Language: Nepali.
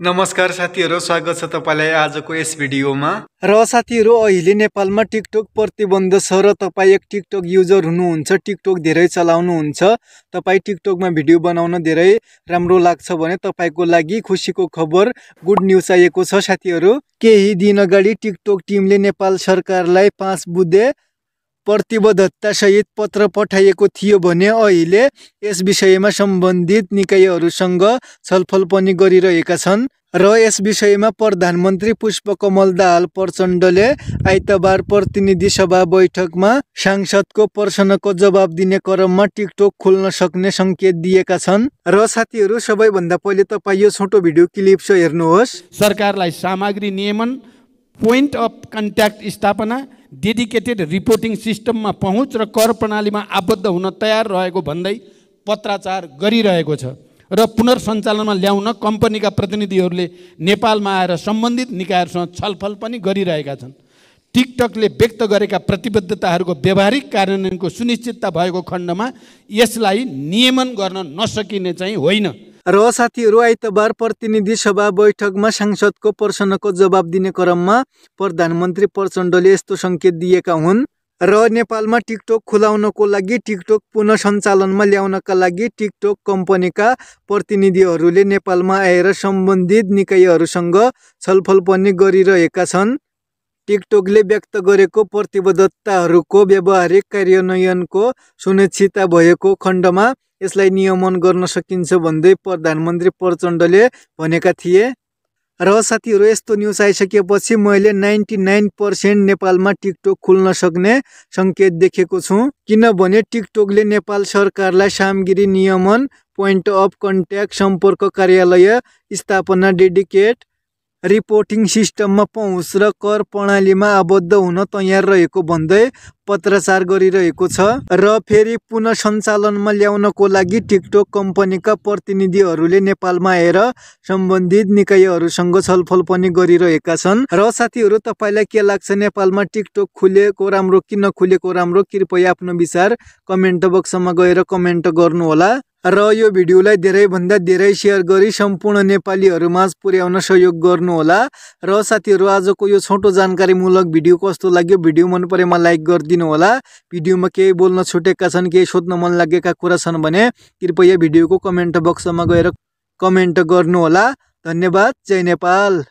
नमस्कार साथीहरू स्वागत छ तपाईँलाई आजको यस भिडियोमा र साथीहरू अहिले नेपालमा टिकटक प्रतिबन्ध छ र तपाईँ एक टिकटक युजर हुनुहुन्छ टिकटक धेरै चलाउनुहुन्छ तपाईँ टिकटकमा भिडियो बनाउन धेरै राम्रो लाग्छ भने तपाईँको लागि खुसीको खबर गुड न्युज आएको छ साथीहरू केही दिन अगाडि टिकटक टिमले नेपाल सरकारलाई पाँच बुधे प्रतिबद्धतासहित पत्र पठाइएको थियो भने अहिले यस विषयमा सम्बन्धित निकायहरूसँग छलफल पनि गरिरहेका छन् र यस विषयमा प्रधानमन्त्री पुष्पकमल दाहाल प्रचण्डले आइतबार प्रतिनिधि सभा बैठकमा सांसदको प्रश्नको जवाब दिने क्रममा टिकटक खोल्न सक्ने सङ्केत दिएका छन् र साथीहरू सबैभन्दा पहिले तपाईँ यो छोटो भिडियो क्लिप्स हेर्नुहोस् सरकारलाई सामग्री नियमन पोइन्ट अफ कन्ट्याक्ट स्थापना डेडिकेटेड रिपोर्टिङ सिस्टममा पहुँच र कर प्रणालीमा आबद्ध हुन तयार रहेको भन्दै पत्राचार गरिरहेको छ र पुनर्सञ्चालनमा ल्याउन कम्पनीका प्रतिनिधिहरूले नेपालमा आएर सम्बन्धित निकायहरूसँग छलफल पनि गरिरहेका छन् टिकटकले व्यक्त गरेका प्रतिबद्धताहरूको व्यवहारिक कार्यान्वयनको सुनिश्चितता भएको खण्डमा यसलाई नियमन गर्न नसकिने चाहिँ होइन र साथीहरू आइतबार प्रतिनिधि सभा बैठकमा सांसदको प्रश्नको जवाब दिने क्रममा प्रधानमन्त्री प्रचण्डले यस्तो सङ्केत दिएका हुन् र नेपालमा टिकटक खुलाउनको लागि टिकटक पुनः सञ्चालनमा ल्याउनका लागि टिकटक कम्पनीका प्रतिनिधिहरूले नेपालमा आएर सम्बन्धित निकायहरूसँग छलफल पनि गरिरहेका छन् टिकटकले व्यक्त गरेको प्रतिबद्धताहरूको व्यावहारिक कार्यान्वयनको सुनिश्चितता भएको खण्डमा यसलाई नियमन गर्न सकिन्छ भन्दै प्रधानमन्त्री प्रचण्डले भनेका थिए र साथीहरू यस्तो न्युज आइसकेपछि मैले नाइन्टी नाइन पर्सेन्ट नेपालमा टिकटक खुल्न सक्ने सङ्केत देखेको छु किनभने टिकटकले नेपाल सरकारलाई सामग्री नियमन पोइन्ट अफ कन्ट्याक्ट सम्पर्क कार्यालय स्थापना डेडिकेट रिपोर्टिङ सिस्टममा पहुँच र कर प्रणालीमा आबद्ध हुन तयार रहेको भन्दै पत्रचार गरिरहेको छ र फेरि पुनः सञ्चालनमा ल्याउनको लागि टिकटक कम्पनीका प्रतिनिधिहरूले नेपालमा आएर सम्बन्धित निकायहरूसँग छलफल पनि गरिरहेका छन् र साथीहरू तपाईँलाई के लाग्छ नेपालमा टिकटक खुलेको राम्रो कि नखुलेको राम्रो कृपया आफ्नो विचार कमेन्ट बक्समा गएर कमेन्ट गर्नुहोला र यो भिडियोलाई धेरैभन्दा धेरै सेयर गरी सम्पूर्ण नेपालीहरूमा पुर्याउन सहयोग गर्नुहोला र साथीहरू आजको यो छोटो जानकारीमूलक भिडियो कस्तो लाग्यो भिडियो मन परेमा लाइक होला भिडियोमा केही बोल्न छुटेका छन् केही सोध्न मन लागेका कुरा छन् भने कृपया भिडियोको कमेन्ट बक्समा गएर कमेन्ट गर्नुहोला धन्यवाद जय नेपाल